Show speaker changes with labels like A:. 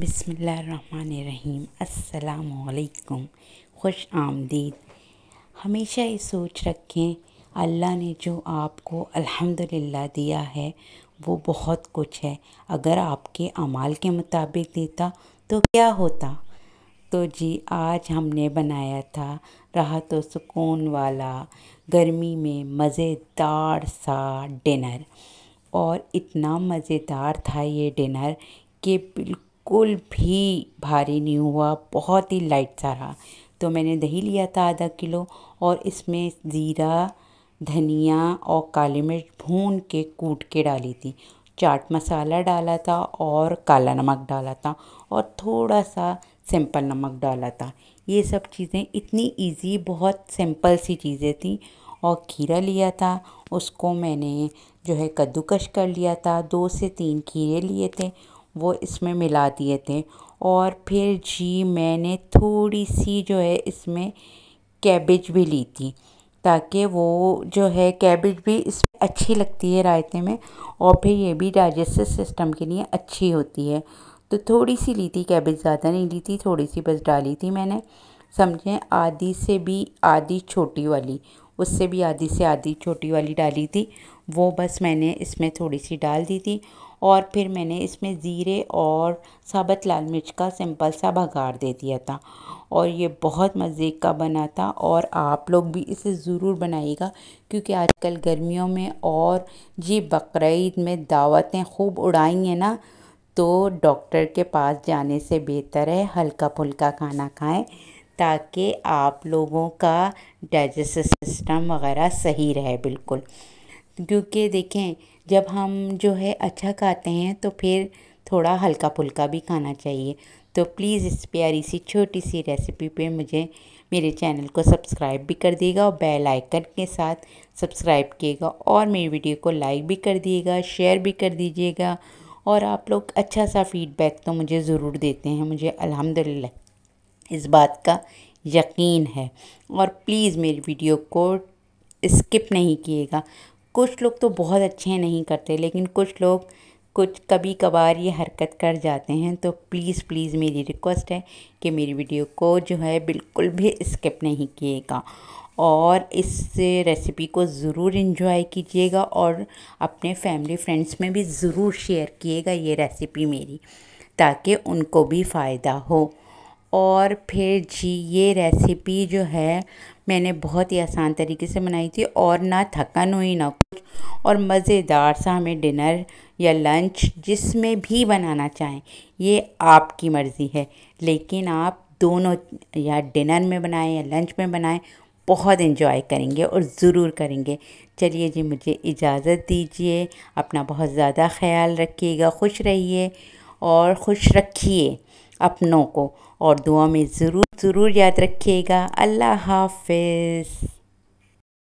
A: बिसमीम अल्लाम खुश आमदीद हमेशा ये सोच रखें अल्लाह ने जो आपको अल्हम्दुलिल्लाह दिया है वो बहुत कुछ है अगर आपके अमाल के मुताबिक देता तो क्या होता तो जी आज हमने बनाया था राहत व सुकून वाला गर्मी में मज़ेदार सा डिनर और इतना मज़ेदार था ये डिनर कि बिल्कुल बिल्कुल भी भारी नहीं हुआ बहुत ही लाइट सा रहा तो मैंने दही लिया था आधा किलो और इसमें ज़ीरा धनिया और काली मिर्च भून के कूट के डाली थी चाट मसाला डाला था और काला नमक डाला था और थोड़ा सा सिंपल नमक डाला था ये सब चीज़ें इतनी इजी बहुत सिंपल सी चीज़ें थी और खीरा लिया था उसको मैंने जो है कद्दूकश कर लिया था दो से तीन खीरे लिए थे वो इसमें मिला दिए थे और फिर जी मैंने थोड़ी सी जो है इसमें कैबेज भी ली थी ताकि वो जो है कैबेज भी इस अच्छी लगती है रायते में और फिर ये भी डाइजेस्टिव सिस्टम के लिए अच्छी होती है तो थोड़ी सी ली थी कैबेज ज़्यादा नहीं ली थी थोड़ी सी बस डाली थी मैंने समझें आधी से भी आधी छोटी वाली उससे भी आधी से आधी छोटी वाली डाली थी वो बस मैंने इसमें थोड़ी सी डाल दी थी और फिर मैंने इसमें ज़ीरे और साबत लाल मिर्च का सिंपल सा भगाड़ दे दिया था और ये बहुत मज़े का बना था और आप लोग भी इसे ज़रूर बनाइएगा क्योंकि आजकल गर्मियों में और जी बकर में दावतें खूब उड़ाई हैं ना तो डॉक्टर के पास जाने से बेहतर है हल्का फुल्का खाना खाएँ ताकि आप लोगों का डाइजेस्ट सिस्टम वगैरह सही रहे बिल्कुल क्योंकि देखें जब हम जो है अच्छा खाते हैं तो फिर थोड़ा हल्का फुल्का भी खाना चाहिए तो प्लीज़ इस प्यारी सी छोटी सी रेसिपी पे मुझे मेरे चैनल को सब्सक्राइब भी कर दिएगा और बेल आइकन के साथ सब्सक्राइब किएगा और मेरी वीडियो को लाइक भी कर दिएगा शेयर भी कर दीजिएगा और आप लोग अच्छा सा फीडबैक तो मुझे ज़रूर देते हैं मुझे अल्हम्दुलिल्लाह इस बात का यकीन है और प्लीज़ मेरी वीडियो को स्किप नहीं किएगा कुछ लोग तो बहुत अच्छे नहीं करते लेकिन कुछ लोग कुछ कभी कभार ये हरकत कर जाते हैं तो प्लीज़ प्लीज़ मेरी रिक्वेस्ट है कि मेरी वीडियो को जो है बिल्कुल भी स्किप नहीं किएगा और इस रेसिपी को ज़रूर इन्जॉय कीजिएगा और अपने फैमिली फ्रेंड्स में भी ज़रूर शेयर किएगा ये रेसिपी मेरी ताकि उनको भी फ़ायदा हो और फिर जी ये रेसिपी जो है मैंने बहुत ही आसान तरीके से बनाई थी और ना थकन हुई ना कुछ और मज़ेदार सा हमें डिनर या लंच जिसमें भी बनाना चाहें ये आपकी मर्ज़ी है लेकिन आप दोनों या डिनर में बनाएं या लंच में बनाएं बहुत इन्जॉय करेंगे और ज़रूर करेंगे चलिए जी मुझे इजाज़त दीजिए अपना बहुत ज़्यादा ख्याल रखिएगा खुश रहिए और खुश रखिए अपनों को और दुआ में ज़रूर ज़रूर याद रखिएगा अल्लाह हाफिज़